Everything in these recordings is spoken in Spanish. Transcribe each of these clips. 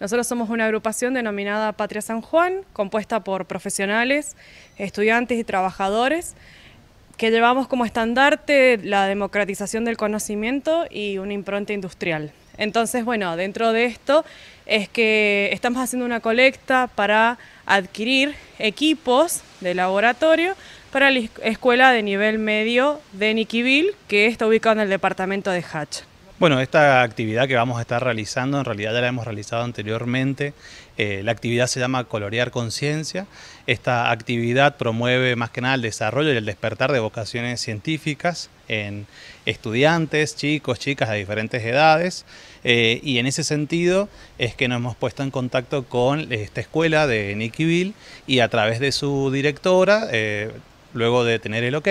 Nosotros somos una agrupación denominada Patria San Juan, compuesta por profesionales, estudiantes y trabajadores, que llevamos como estandarte la democratización del conocimiento y una impronta industrial. Entonces, bueno, dentro de esto es que estamos haciendo una colecta para adquirir equipos de laboratorio para la escuela de nivel medio de Niquivil, que está ubicada en el departamento de Hatch. Bueno, esta actividad que vamos a estar realizando, en realidad ya la hemos realizado anteriormente. Eh, la actividad se llama Colorear Conciencia. Esta actividad promueve más que nada el desarrollo y el despertar de vocaciones científicas en estudiantes, chicos, chicas de diferentes edades. Eh, y en ese sentido es que nos hemos puesto en contacto con esta escuela de Nickyville y a través de su directora, eh, luego de tener el ok,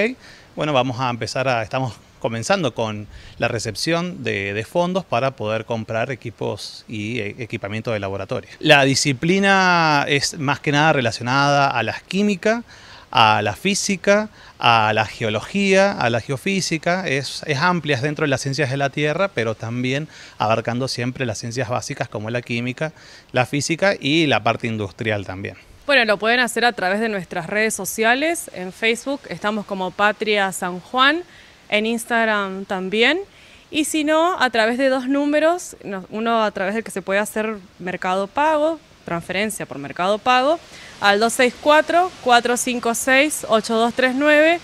bueno, vamos a empezar a, estamos comenzando con la recepción de, fondos para poder comprar equipos y eh, equipamiento de laboratorio. La disciplina es más que nada relacionada a la química, a la física, a la geología, a la geofísica, es, es amplia dentro de las ciencias de la Tierra, pero también abarcando siempre las ciencias básicas como la química, la física y la parte industrial también. Bueno, lo pueden hacer a través de nuestras redes sociales. En Facebook estamos como Patria San Juan en Instagram también. Y si no, a través de dos números, uno a través del que se puede hacer mercado pago, transferencia por mercado pago, al 264-456-8239.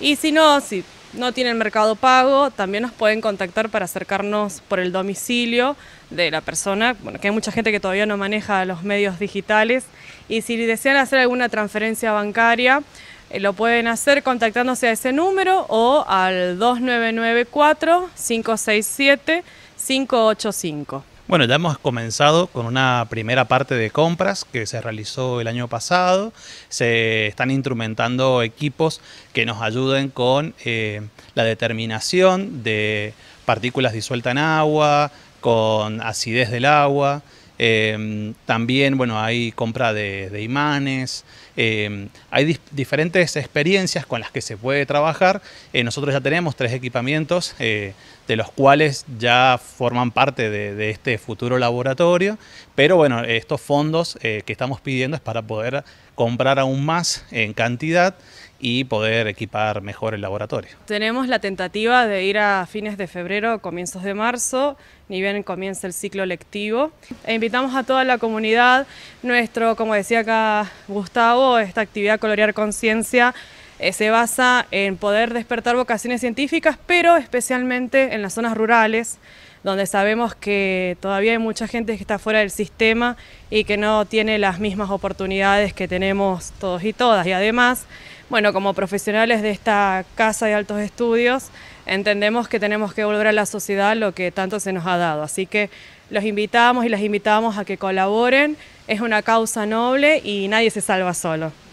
Y si no, si no tienen mercado pago, también nos pueden contactar para acercarnos por el domicilio de la persona. Bueno, que hay mucha gente que todavía no maneja los medios digitales. Y si desean hacer alguna transferencia bancaria, eh, lo pueden hacer contactándose a ese número o al 2994-567-585. Bueno, ya hemos comenzado con una primera parte de compras que se realizó el año pasado. Se están instrumentando equipos que nos ayuden con eh, la determinación de partículas disueltas en agua, con acidez del agua. Em, también, bueno, hay compra de, imanes, em, hay diferentes experiencias con las que se puede trabajar. Eh, nosotros ya tenemos tres equipamientos, eh, de los cuales ya forman parte de, de, este futuro laboratorio, pero bueno, estos fondos eh, que estamos pidiendo es para poder comprar aún más en cantidad y poder equipar mejor el laboratorio. Tenemos la tentativa de ir a fines de febrero, comienzos de marzo, ni bien comienza el ciclo lectivo. E invitamos a toda la comunidad, nuestro, como decía acá Gustavo, esta actividad Colorear Conciencia eh, se basa en poder despertar vocaciones científicas, pero especialmente en las zonas rurales, donde sabemos que todavía hay mucha gente que está fuera del sistema y que no tiene las mismas oportunidades que tenemos todos y todas. Y además, bueno, como profesionales de esta Casa de Altos Estudios, entendemos que tenemos que volver a la sociedad lo que tanto se nos ha dado. Así que los invitamos y las invitamos a que colaboren. Es una causa noble y nadie se salva solo.